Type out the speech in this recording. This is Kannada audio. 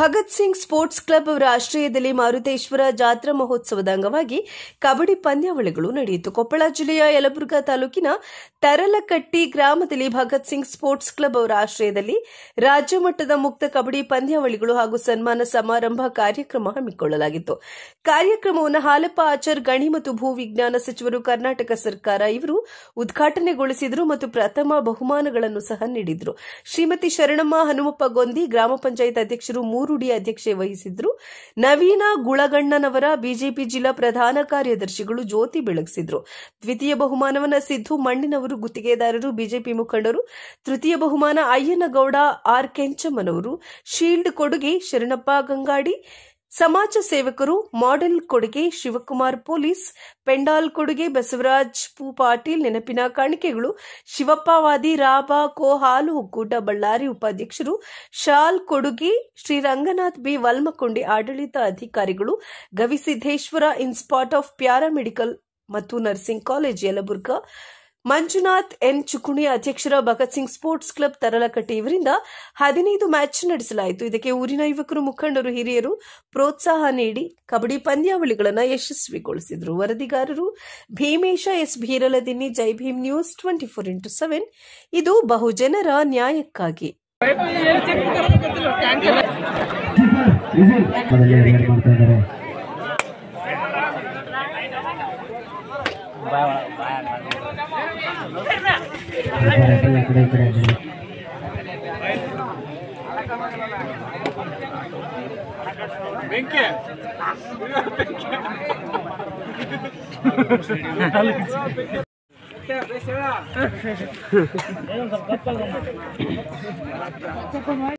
ಭಗತ್ ಸಿಂಗ್ ಸ್ಪೋರ್ಟ್ಸ್ ಕ್ಲಬ್ ಅವರ ಆಶ್ರಯದಲ್ಲಿ ಮಾರುತೇಶ್ವರ ಜಾತ್ರಾ ಮಹೋತ್ಸವದ ಅಂಗವಾಗಿ ಕಬಡ್ಡಿ ಪಂದ್ಯಾವಳಿಗಳು ನಡೆಯಿತು ಕೊಪ್ಪಳ ಜಿಲ್ಲೆಯ ಯಲಬುರ್ಗಾ ತಾಲೂಕಿನ ತರಲಕಟ್ಟಿ ಗ್ರಾಮದಲ್ಲಿ ಭಗತ್ ಸಿಂಗ್ ಸ್ಪೋರ್ಟ್ಸ್ ಕ್ಲಬ್ ಅವರ ಆಶ್ರಯದಲ್ಲಿ ರಾಜ್ಯ ಮಟ್ಟದ ಮುಕ್ತ ಕಬಡ್ಡಿ ಪಂದ್ಯಾವಳಿಗಳು ಹಾಗೂ ಸನ್ಮಾನ ಸಮಾರಂಭ ಕಾರ್ಯಕ್ರಮ ಹಮ್ಮಿಕೊಳ್ಳಲಾಗಿತ್ತು ಕಾರ್ಯಕ್ರಮವನ್ನು ಹಾಲಪ್ಪ ಆಚಾರ್ ಗಣಿ ಮತ್ತು ಭೂ ವಿಜ್ಞಾನ ಸಚಿವರು ಕರ್ನಾಟಕ ಸರ್ಕಾರ ಇವರು ಉದ್ಘಾಟನೆಗೊಳಿಸಿದರು ಮತ್ತು ಪ್ರಥಮ ಬಹುಮಾನಗಳನ್ನು ಸಹ ನೀಡಿದರು ಶ್ರೀಮತಿ ಶರಣಮ್ಮ ಹನುಮಪ್ಪ ಗೊಂದಿ ಗ್ರಾಮ ಪಂಚಾಯತ್ ಅಧ್ಯಕ್ಷರು ಮೂರು ರೂಢಿ ಅಧ್ಯಕ್ಷೆ ವಹಿಸಿದ್ರು ನವೀನ ಗುಳಗಣ್ಣನವರ ಬಿಜೆಪಿ ಜಿಲ್ಲಾ ಪ್ರಧಾನ ಕಾರ್ಯದರ್ಶಿಗಳು ಜ್ಯೋತಿ ಬೆಳಗಿಸಿದ್ರು ದ್ವಿತೀಯ ಬಹುಮಾನವನ್ನ ಸಿದ್ದು ಮಣ್ಣಿನವರು ಗುತ್ತಿಗೆದಾರರು ಬಿಜೆಪಿ ಮುಖಂಡರು ತೃತೀಯ ಬಹುಮಾನ ಅಯ್ಯನಗೌಡ ಆರ್ ಕೆಂಚಮ್ಮನವರು ಶೀಲ್ಡ್ ಕೊಡುಗೆ ಶರಣಪ್ಪ ಗಂಗಾಡಿ ಸಮಾಜ ಸೇವಕರು ಮಾಡೆಲ್ ಕೊಡುಗೆ ಶಿವಕುಮಾರ್ ಪೊಲೀಸ್ ಪೆಂಡಾಲ್ ಕೊಡುಗೆ ಬಸವರಾಜ್ ಪೂ ಪಾಟೀಲ್ ನೆನಪಿನ ಕಾಣಿಕೆಗಳು ಶಿವಪ್ಪವಾದಿ ರಾಬಾ ಕೋ ಹಾಲು ಒಕ್ಕೂಟ ಬಳ್ಳಾರಿ ಉಪಾಧ್ಯಕ್ಷರು ಶಾಲ್ ಕೊಡುಗೆ ಶ್ರೀ ರಂಗನಾಥ್ ಬಿ ವಲ್ಮಕೊಂಡಿ ಆಡಳಿತ ಅಧಿಕಾರಿಗಳು ಗವಿಸಿದ್ದೇಶ್ವರ ಇನ್ಸ್ಪಾಟ್ ಆಫ್ ಪ್ಯಾರಾಮೆಡಿಕಲ್ ಮತ್ತು nursing college Yalaburga Manjunath N Chukuni ಅಧ್ಯಕ್ಷರ ಭಗತ್ ಸಿಂಗ್ ಸ್ಪೋರ್ಟ್ಸ್ ಕ್ಲಬ್ ತರಲಕಟ್ಟಿ ಇವರಿಂದ ಹದಿನೈದು ಮ್ಯಾಚ್ ನಡೆಸಲಾಯಿತು ಇದಕ್ಕೆ ಊರಿನ ಯುವಕರು ಮುಖಂಡರು ಹಿರಿಯರು ಪ್ರೋತ್ಸಾಹ ನೀಡಿ ಕಬಡ್ಡಿ ಪಂದ್ಯಾವಳಿಗಳನ್ನು ಯಶಸ್ವಿಗೊಳಿಸಿದರು ವರದಿಗಾರರು Bheemesha S Bheeraladinni Jai Bhim news twenty four into seven ಇದು ಬಹುಜನರ ನ್ಯಾಯಕ್ಕಾಗಿ Vem que é?